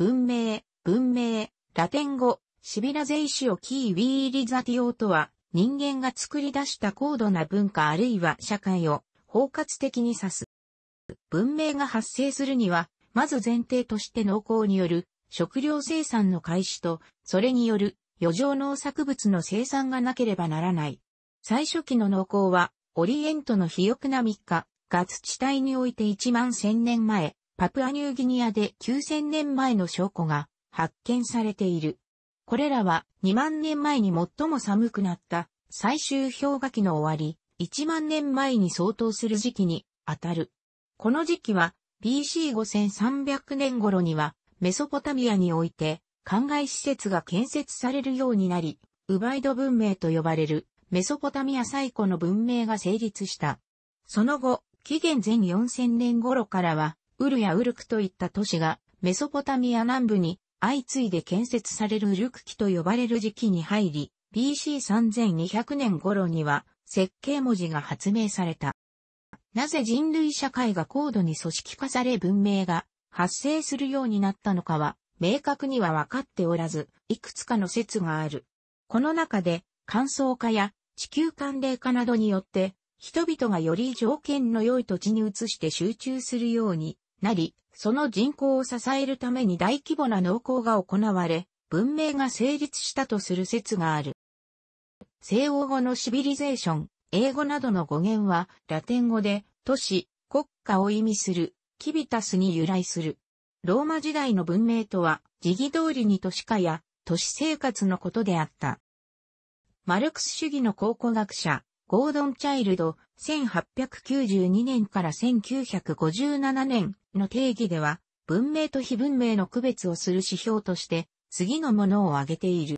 文明、文明、ラテン語、シビラゼイシオキーウィーリザティオとは、人間が作り出した高度な文化あるいは社会を包括的に指す。文明が発生するには、まず前提として農耕による食料生産の開始と、それによる余剰農作物の生産がなければならない。最初期の農耕は、オリエントの肥沃な3日、が土地帯において1万1000年前、パプアニューギニアで9000年前の証拠が発見されている。これらは2万年前に最も寒くなった最終氷河期の終わり、1万年前に相当する時期に当たる。この時期は BC5300 年頃にはメソポタミアにおいて灌漑施設が建設されるようになり、ウバイド文明と呼ばれるメソポタミア最古の文明が成立した。その後、紀元前4000年頃からはウルやウルクといった都市がメソポタミア南部に相次いで建設されるウルク期と呼ばれる時期に入り、BC3200 年頃には設計文字が発明された。なぜ人類社会が高度に組織化され文明が発生するようになったのかは明確には分かっておらず、いくつかの説がある。この中で乾燥化や地球寒冷化などによって人々がより条件の良い土地に移して集中するようになり、その人口を支えるために大規模な農耕が行われ、文明が成立したとする説がある。西欧語のシビリゼーション、英語などの語源は、ラテン語で、都市、国家を意味する、キビタスに由来する。ローマ時代の文明とは、時義通りに都市化や、都市生活のことであった。マルクス主義の考古学者、ゴードン・チャイルド、1892年から1957年の定義では、文明と非文明の区別をする指標として、次のものを挙げている。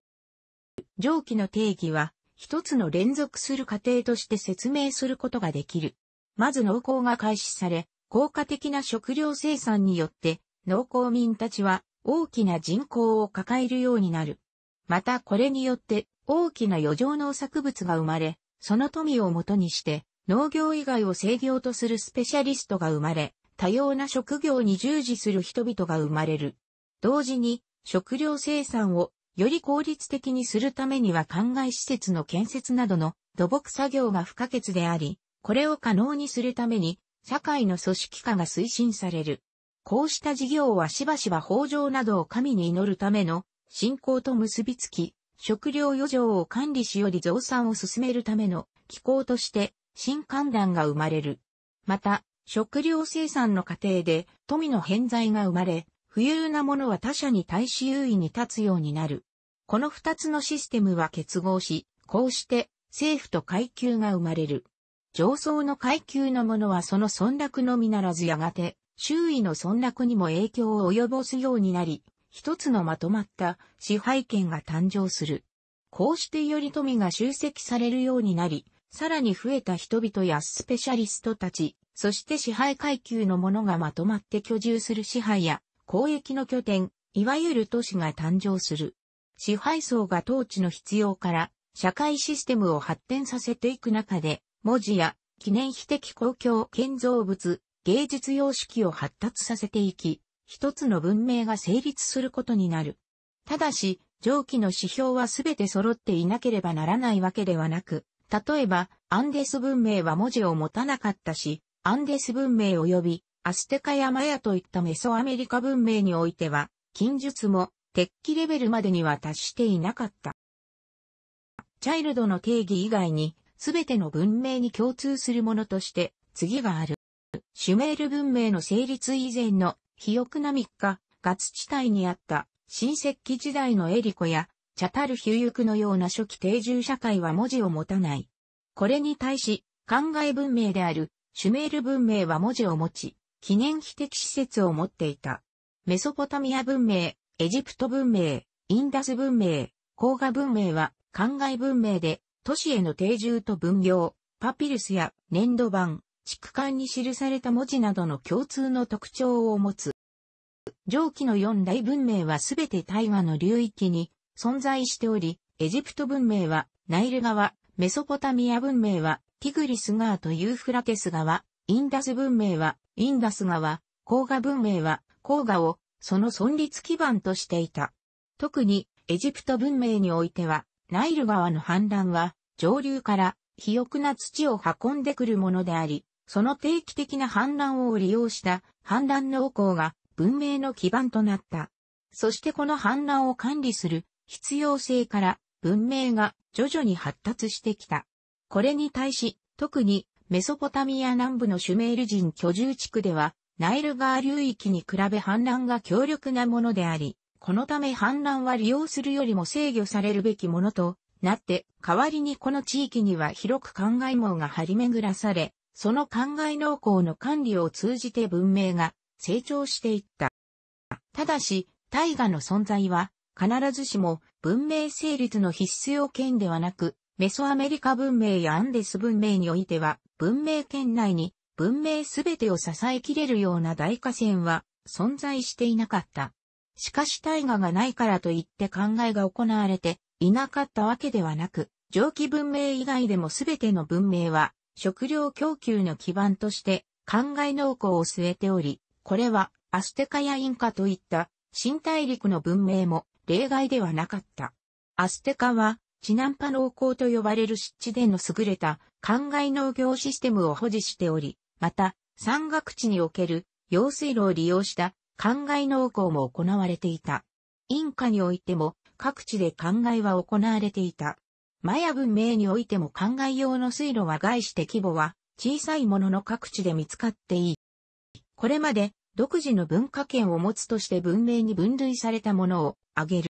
上記の定義は、一つの連続する過程として説明することができる。まず農耕が開始され、効果的な食料生産によって、農耕民たちは大きな人口を抱えるようになる。またこれによって大きな余剰農作物が生まれ、その富をもとにして、農業以外を制御とするスペシャリストが生まれ、多様な職業に従事する人々が生まれる。同時に、食料生産をより効率的にするためには灌漑施設の建設などの土木作業が不可欠であり、これを可能にするために、社会の組織化が推進される。こうした事業はしばしば法上などを神に祈るための信仰と結びつき、食料余剰を管理しより増産を進めるための機構として新観覧が生まれる。また、食料生産の過程で富の偏在が生まれ、富裕なものは他者に対し優位に立つようになる。この二つのシステムは結合し、こうして政府と階級が生まれる。上層の階級のものはその存落のみならずやがて、周囲の存落にも影響を及ぼすようになり、一つのまとまった支配権が誕生する。こうして頼富が集積されるようになり、さらに増えた人々やスペシャリストたち、そして支配階級の者がまとまって居住する支配や交易の拠点、いわゆる都市が誕生する。支配層が統治の必要から社会システムを発展させていく中で、文字や記念碑的公共建造物、芸術様式を発達させていき、一つの文明が成立することになる。ただし、上記の指標はすべて揃っていなければならないわけではなく、例えば、アンデス文明は文字を持たなかったし、アンデス文明及びアステカやマヤといったメソアメリカ文明においては、近述も鉄器レベルまでには達していなかった。チャイルドの定義以外に、すべての文明に共通するものとして、次がある。シュメール文明の成立以前の肥沃な3日、ガツ地帯にあった新石器時代のエリコや、チャタルヒュユクのような初期定住社会は文字を持たない。これに対し、灌漑文明であるシュメール文明は文字を持ち、記念碑的施設を持っていた。メソポタミア文明、エジプト文明、インダス文明、黄河文明は灌漑文明で、都市への定住と分業、パピルスや粘土板、畜間に記された文字などの共通の特徴を持つ。上記の四大文明はすべて大河の流域に存在しており、エジプト文明はナイル川、メソポタミア文明はティグリス川とユーフラテス川、インダス文明はインダス川、黄河文明は黄河をその存立基盤としていた。特にエジプト文明においては、ナイル川の氾濫は上流から肥沃な土を運んでくるものであり、その定期的な反乱を利用した反乱農耕が文明の基盤となった。そしてこの反乱を管理する必要性から文明が徐々に発達してきた。これに対し、特にメソポタミア南部のシュメール人居住地区では、ナイル川流域に比べ反乱が強力なものであり、このため反乱は利用するよりも制御されるべきものとなって、代わりにこの地域には広く考え網が張り巡らされ、その考え農耕の管理を通じて文明が成長していった。ただし、大河の存在は、必ずしも文明成立の必須要件ではなく、メソアメリカ文明やアンデス文明においては、文明圏内に文明すべてを支えきれるような大河川は存在していなかった。しかし大河がないからといって考えが行われていなかったわけではなく、蒸気文明以外でもすべての文明は食料供給の基盤として灌漑農耕を据えており、これはアステカやインカといった新大陸の文明も例外ではなかった。アステカは地南波農耕と呼ばれる湿地での優れた灌漑農業システムを保持しており、また山岳地における用水路を利用した灌漑農耕も行われていた。インカにおいても各地で灌漑は行われていた。マヤ文明においても灌漑用の水路は概して規模は小さいものの各地で見つかっていい。これまで独自の文化圏を持つとして文明に分類されたものを挙げる。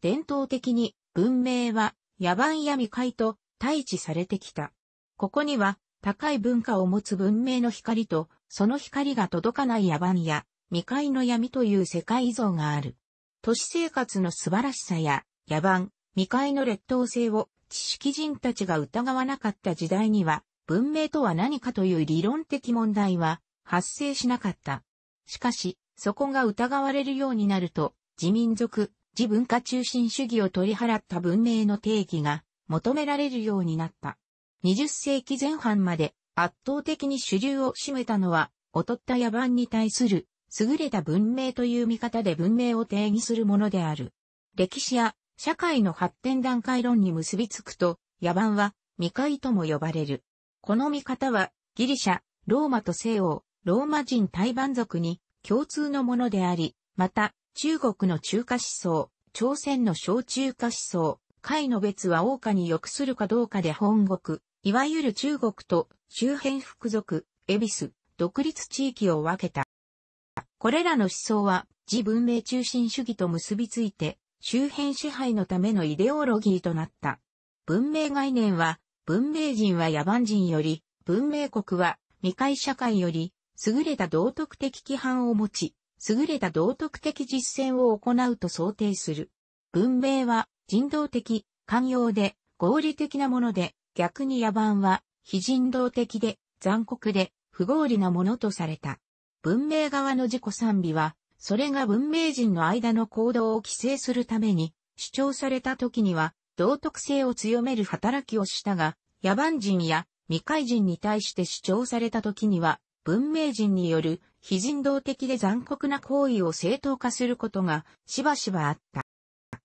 伝統的に文明は野蛮や未開と対峙されてきた。ここには高い文化を持つ文明の光とその光が届かない野蛮や未開の闇という世界像がある。都市生活の素晴らしさや野蛮、未開の劣等性を知識人たちが疑わなかった時代には、文明とは何かという理論的問題は発生しなかった。しかし、そこが疑われるようになると、自民族、自文化中心主義を取り払った文明の定義が求められるようになった。20世紀前半まで圧倒的に主流を占めたのは、劣った野蛮に対する優れた文明という見方で文明を定義するものである。歴史や社会の発展段階論に結びつくと、野蛮は未開とも呼ばれる。この見方は、ギリシャ、ローマと西欧、ローマ人対蛮族に共通のものであり、また、中国の中華思想、朝鮮の小中華思想、海の別は王家に良くするかどうかで本国、いわゆる中国と周辺服属、恵比寿、独立地域を分けた。これらの思想は、自文明中心主義と結びついて、周辺支配のためのイデオロギーとなった。文明概念は、文明人は野蛮人より、文明国は未開社会より、優れた道徳的規範を持ち、優れた道徳的実践を行うと想定する。文明は人道的、寛容で、合理的なもので、逆に野蛮は非人道的で、残酷で、不合理なものとされた。文明側の自己賛美は、それが文明人の間の行動を規制するために、主張された時には、道徳性を強める働きをしたが、野蛮人や未開人に対して主張された時には、文明人による非人道的で残酷な行為を正当化することがしばしばあった。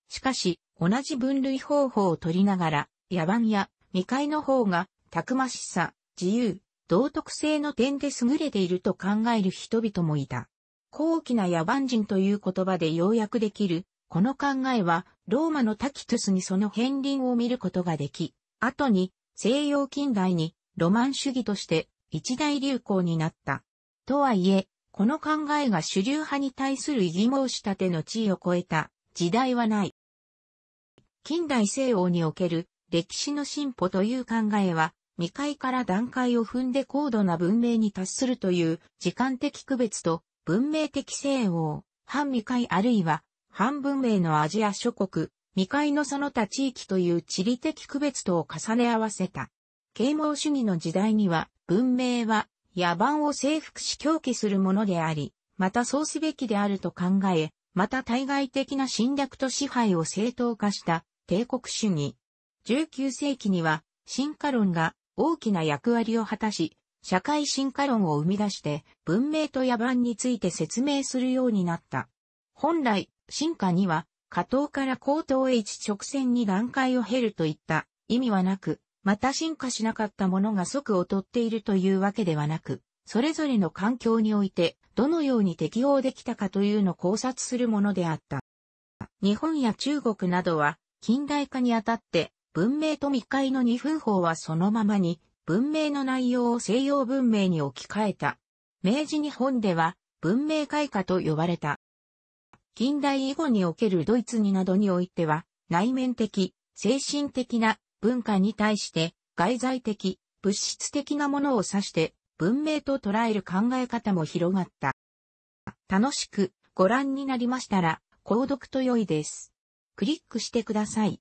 しかし、同じ分類方法を取りながら、野蛮や未開の方が、たくましさ、自由、道徳性の点で優れていると考える人々もいた。高貴な野蛮人という言葉で要約できる、この考えは、ローマのタキトゥスにその片鱗を見ることができ、後に、西洋近代に、ロマン主義として、一大流行になった。とはいえ、この考えが主流派に対する異議申し立ての地位を超えた、時代はない。近代西欧における、歴史の進歩という考えは、未開から段階を踏んで高度な文明に達するという時間的区別と文明的西欧、反未開あるいは、反文明のアジア諸国、未開のその他地域という地理的区別とを重ね合わせた。啓蒙主義の時代には、文明は、野蛮を征服し狂気するものであり、またそうすべきであると考え、また対外的な侵略と支配を正当化した帝国主義。19世紀には、進化論が大きな役割を果たし、社会進化論を生み出して文明と野蛮について説明するようになった。本来、進化には、下等から高等へ一直線に段階を経るといった意味はなく、また進化しなかったものが即劣っているというわけではなく、それぞれの環境においてどのように適応できたかというのを考察するものであった。日本や中国などは近代化にあたって文明と未開の二分法はそのままに文明の内容を西洋文明に置き換えた。明治日本では文明開化と呼ばれた。近代以後におけるドイツになどにおいては、内面的、精神的な文化に対して外在的、物質的なものを指して文明と捉える考え方も広がった。楽しくご覧になりましたら、購読と良いです。クリックしてください。